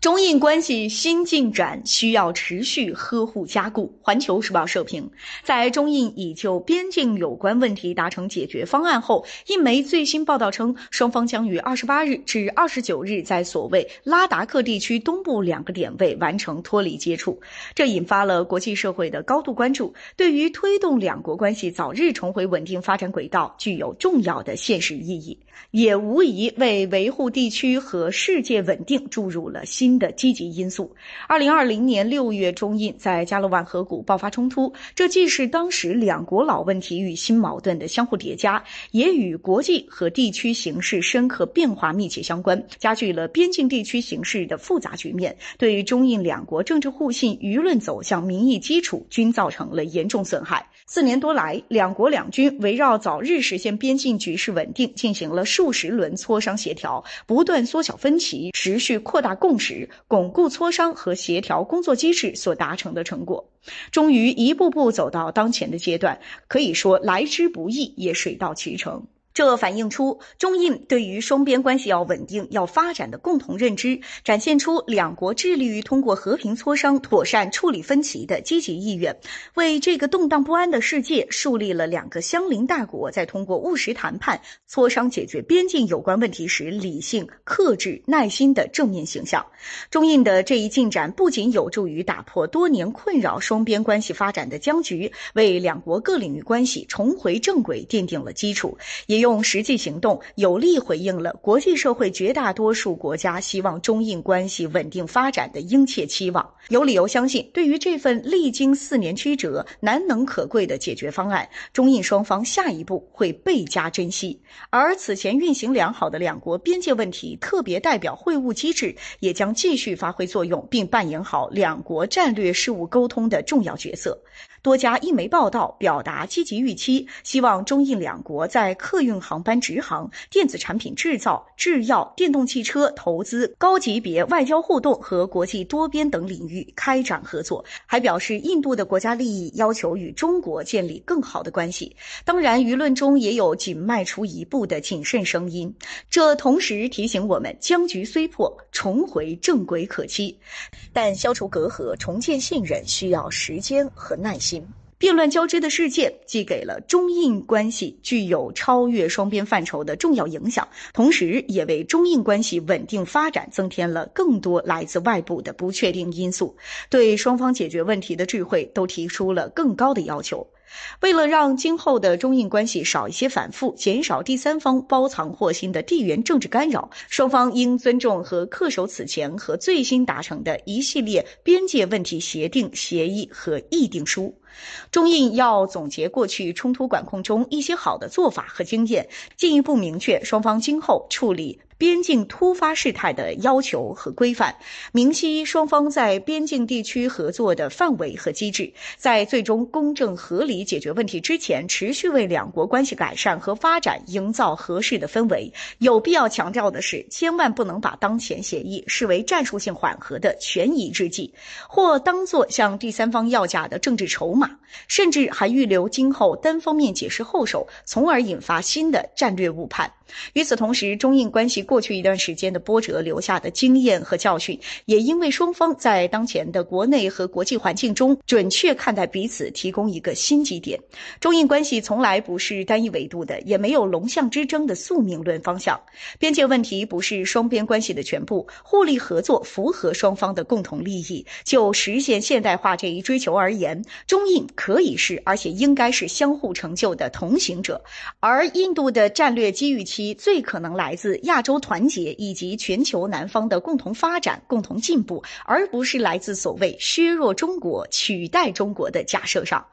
中印关系新进展需要持续呵护加固。环球时报社评，在中印已就边境有关问题达成解决方案后，印媒最新报道称，双方将于二十八日至二十九日在所谓拉达克地区东部两个点位完成脱离接触，这引发了国际社会的高度关注，对于推动两国关系早日重回稳定发展轨道具有重要的现实意义，也无疑为维护地区和世界稳定注入了新。的积极因素。二零二零年六月中印在加勒万河谷爆发冲突，这既是当时两国老问题与新矛盾的相互叠加，也与国际和地区形势深刻变化密切相关，加剧了边境地区形势的复杂局面，对中印两国政治互信、舆论走向、民意基础均造成了严重损害。四年多来，两国两军围绕早日实现边境局势稳定，进行了数十轮磋商协调，不断缩小分歧，持续扩大共识。巩固磋商和协调工作机制所达成的成果，终于一步步走到当前的阶段，可以说来之不易，也水到渠成。这反映出中印对于双边关系要稳定、要发展的共同认知，展现出两国致力于通过和平磋商妥善处理分歧的积极意愿，为这个动荡不安的世界树立了两个相邻大国在通过务实谈判磋商解决边境有关问题时理性、克制、耐心的正面形象。中印的这一进展不仅有助于打破多年困扰双边关系发展的僵局，为两国各领域关系重回正轨奠定了基础，也。用实际行动有力回应了国际社会绝大多数国家希望中印关系稳定发展的殷切期望，有理由相信，对于这份历经四年曲折、难能可贵的解决方案，中印双方下一步会倍加珍惜。而此前运行良好的两国边界问题特别代表会晤机制，也将继续发挥作用，并扮演好两国战略事务沟通的重要角色。多家印媒报道，表达积极预期，希望中印两国在客运航班直航、电子产品制造、制药、电动汽车投资、高级别外交互动和国际多边等领域开展合作。还表示，印度的国家利益要求与中国建立更好的关系。当然，舆论中也有仅迈出一步的谨慎声音。这同时提醒我们，僵局虽破，重回正轨可期，但消除隔阂、重建信任需要时间和耐心。变乱交织的世界既给了中印关系具有超越双边范畴的重要影响，同时也为中印关系稳定发展增添了更多来自外部的不确定因素，对双方解决问题的智慧都提出了更高的要求。为了让今后的中印关系少一些反复，减少第三方包藏祸心的地缘政治干扰，双方应尊重和恪守此前和最新达成的一系列边界问题协定、协议和议定书。中印要总结过去冲突管控中一些好的做法和经验，进一步明确双方今后处理。边境突发事态的要求和规范，明晰双方在边境地区合作的范围和机制，在最终公正合理解决问题之前，持续为两国关系改善和发展营造合适的氛围。有必要强调的是，千万不能把当前协议视为战术性缓和的权宜之计，或当作向第三方要价的政治筹码，甚至还预留今后单方面解释后手，从而引发新的战略误判。与此同时，中印关系过去一段时间的波折留下的经验和教训，也因为双方在当前的国内和国际环境中准确看待彼此，提供一个新基点。中印关系从来不是单一维度的，也没有龙象之争的宿命论方向。边界问题不是双边关系的全部，互利合作符合双方的共同利益。就实现现代化这一追求而言，中印可以是，而且应该是相互成就的同行者。而印度的战略机遇期。以最可能来自亚洲团结以及全球南方的共同发展、共同进步，而不是来自所谓削弱中国、取代中国的假设上。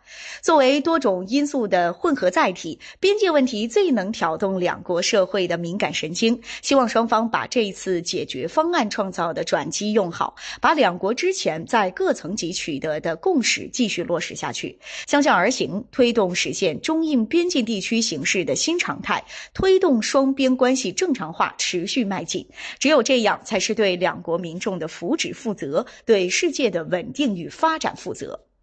作为多种因素的混合载体，边界问题最能挑动两国社会的敏感神经。希望双方把这次解决方案创造的转机用好，把两国之前在各层级取得的共识继续落实下去，相向而行，推动实现中印边境地区形势的新常态，推动双。双边关系正常化持续迈进，只有这样才是对两国民众的福祉负责，对世界的稳定与发展负责。